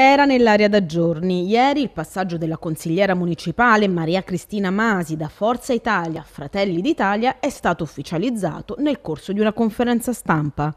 Era nell'area da giorni. Ieri il passaggio della consigliera municipale Maria Cristina Masi da Forza Italia a Fratelli d'Italia è stato ufficializzato nel corso di una conferenza stampa.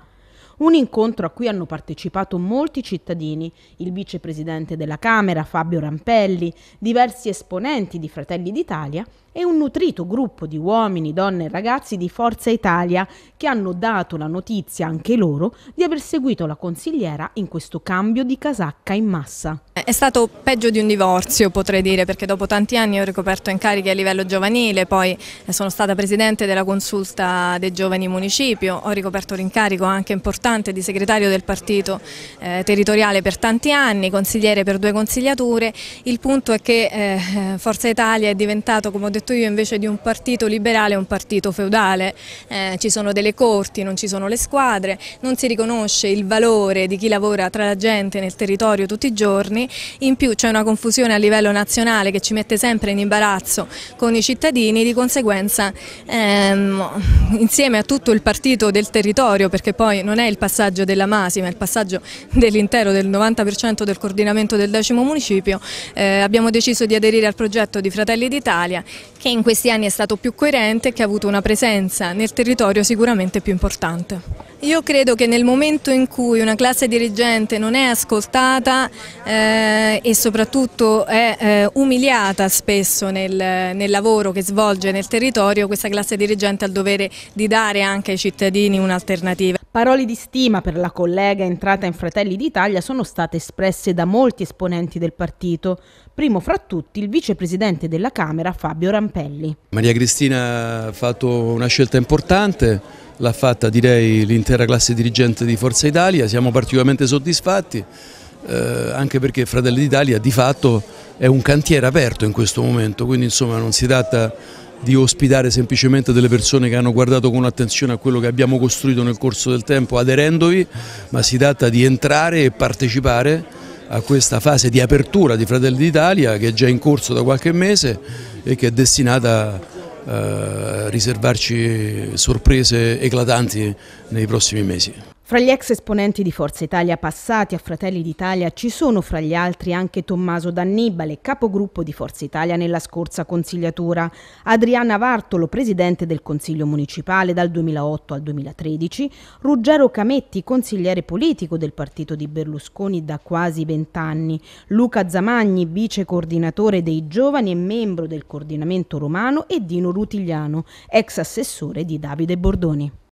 Un incontro a cui hanno partecipato molti cittadini, il vicepresidente della Camera Fabio Rampelli, diversi esponenti di Fratelli d'Italia e un nutrito gruppo di uomini, donne e ragazzi di Forza Italia che hanno dato la notizia anche loro di aver seguito la consigliera in questo cambio di casacca in massa. È stato peggio di un divorzio potrei dire perché dopo tanti anni ho ricoperto incarichi a livello giovanile, poi eh, sono stata presidente della consulta dei giovani municipio, ho ricoperto l'incarico anche importante importante di segretario del partito eh, territoriale per tanti anni, consigliere per due consigliature, il punto è che eh, Forza Italia è diventato, come ho detto io, invece di un partito liberale un partito feudale, eh, ci sono delle corti, non ci sono le squadre, non si riconosce il valore di chi lavora tra la gente nel territorio tutti i giorni, in più c'è una confusione a livello nazionale che ci mette sempre in imbarazzo con i cittadini, di conseguenza ehm, insieme a tutto il partito del territorio, perché poi non è il passaggio della Masi ma il passaggio dell'intero del 90% del coordinamento del decimo municipio eh, abbiamo deciso di aderire al progetto di Fratelli d'Italia che in questi anni è stato più coerente e che ha avuto una presenza nel territorio sicuramente più importante. Io credo che nel momento in cui una classe dirigente non è ascoltata eh, e soprattutto è eh, umiliata spesso nel, nel, lavoro che svolge nel territorio, questa classe dirigente ha il dovere di dare anche ai cittadini un'alternativa. Parole di stima per la collega entrata in Fratelli d'Italia sono state espresse da molti esponenti del partito, primo fra tutti il vicepresidente della Camera Fabio Rampelli. Maria Cristina ha fatto una scelta importante l'ha fatta direi l'intera classe dirigente di Forza Italia, siamo particolarmente soddisfatti eh, anche perché Fratelli d'Italia di fatto è un cantiere aperto in questo momento, quindi insomma non si tratta di ospitare semplicemente delle persone che hanno guardato con attenzione a quello che abbiamo costruito nel corso del tempo aderendovi, ma si tratta di entrare e partecipare a questa fase di apertura di Fratelli d'Italia che è già in corso da qualche mese e che è destinata eh, riservarci sorprese eclatanti nei prossimi mesi. Fra gli ex esponenti di Forza Italia passati a Fratelli d'Italia ci sono fra gli altri anche Tommaso D'Annibale, capogruppo di Forza Italia nella scorsa consigliatura, Adriana Vartolo, presidente del Consiglio Municipale dal 2008 al 2013, Ruggero Cametti, consigliere politico del partito di Berlusconi da quasi vent'anni, Luca Zamagni, vice coordinatore dei giovani e membro del coordinamento romano e Dino Rutigliano, ex assessore di Davide Bordoni.